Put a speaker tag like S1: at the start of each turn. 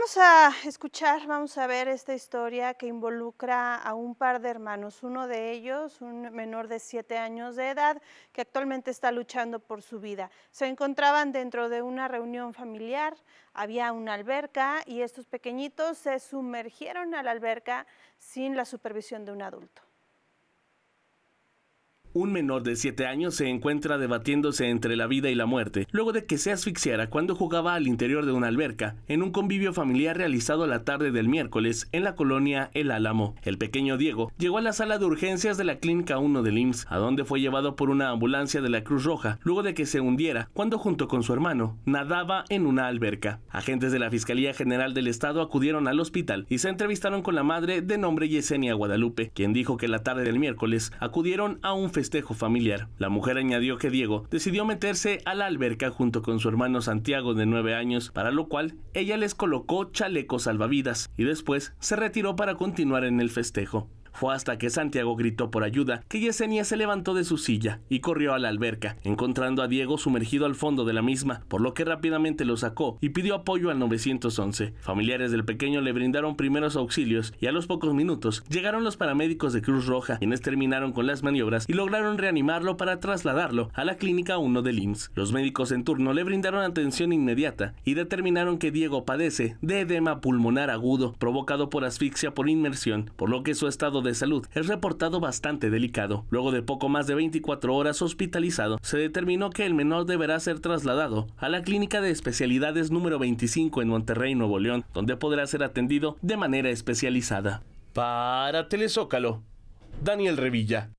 S1: Vamos a escuchar, vamos a ver esta historia que involucra a un par de hermanos, uno de ellos, un menor de siete años de edad, que actualmente está luchando por su vida. Se encontraban dentro de una reunión familiar, había una alberca y estos pequeñitos se sumergieron a la alberca sin la supervisión de un adulto.
S2: Un menor de 7 años se encuentra debatiéndose entre la vida y la muerte, luego de que se asfixiara cuando jugaba al interior de una alberca, en un convivio familiar realizado la tarde del miércoles en la colonia El Álamo. El pequeño Diego llegó a la sala de urgencias de la Clínica 1 del IMSS, a donde fue llevado por una ambulancia de la Cruz Roja, luego de que se hundiera cuando junto con su hermano nadaba en una alberca. Agentes de la Fiscalía General del Estado acudieron al hospital y se entrevistaron con la madre de nombre Yesenia Guadalupe, quien dijo que la tarde del miércoles acudieron a un festejo familiar. La mujer añadió que Diego decidió meterse a la alberca junto con su hermano Santiago de nueve años, para lo cual ella les colocó chalecos salvavidas y después se retiró para continuar en el festejo. Fue hasta que Santiago gritó por ayuda que Yesenia se levantó de su silla y corrió a la alberca, encontrando a Diego sumergido al fondo de la misma, por lo que rápidamente lo sacó y pidió apoyo al 911. Familiares del pequeño le brindaron primeros auxilios y a los pocos minutos llegaron los paramédicos de Cruz Roja, quienes terminaron con las maniobras y lograron reanimarlo para trasladarlo a la clínica 1 de IMSS. Los médicos en turno le brindaron atención inmediata y determinaron que Diego padece de edema pulmonar agudo provocado por asfixia por inmersión, por lo que su estado de de salud es reportado bastante delicado. Luego de poco más de 24 horas hospitalizado, se determinó que el menor deberá ser trasladado a la clínica de especialidades número 25 en Monterrey, Nuevo León, donde podrá ser atendido de manera especializada. Para Telezócalo, Daniel Revilla.